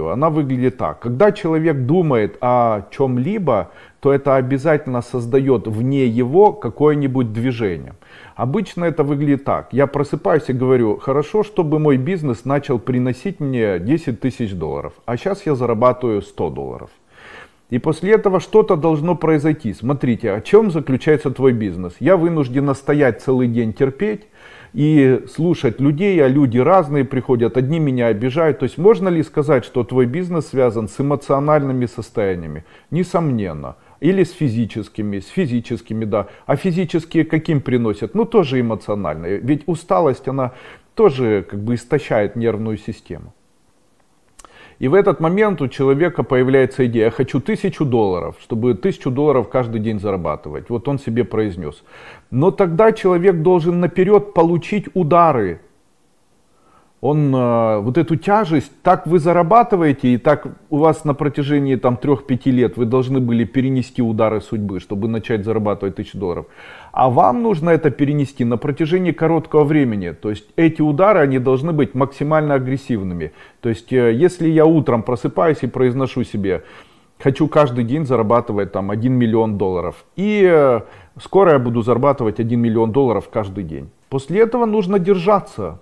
ее. Она выглядит так. Когда человек думает о чем-либо, то это обязательно создает вне его какое-нибудь движение. Обычно это выглядит так. Я просыпаюсь и говорю, хорошо, чтобы мой бизнес начал приносить мне 10 тысяч долларов, а сейчас я зарабатываю 100 долларов. И после этого что-то должно произойти. Смотрите, о чем заключается твой бизнес. Я вынужден стоять целый день терпеть, и слушать людей, а люди разные приходят, одни меня обижают. То есть можно ли сказать, что твой бизнес связан с эмоциональными состояниями? Несомненно. Или с физическими, с физическими, да. А физические каким приносят? Ну, тоже эмоциональные. Ведь усталость, она тоже как бы истощает нервную систему. И в этот момент у человека появляется идея, я хочу тысячу долларов, чтобы тысячу долларов каждый день зарабатывать. Вот он себе произнес. Но тогда человек должен наперед получить удары он э, вот эту тяжесть, так вы зарабатываете, и так у вас на протяжении там 3-5 лет вы должны были перенести удары судьбы, чтобы начать зарабатывать тысячу долларов. А вам нужно это перенести на протяжении короткого времени. То есть эти удары, они должны быть максимально агрессивными. То есть э, если я утром просыпаюсь и произношу себе, хочу каждый день зарабатывать там 1 миллион долларов. И э, скоро я буду зарабатывать 1 миллион долларов каждый день. После этого нужно держаться,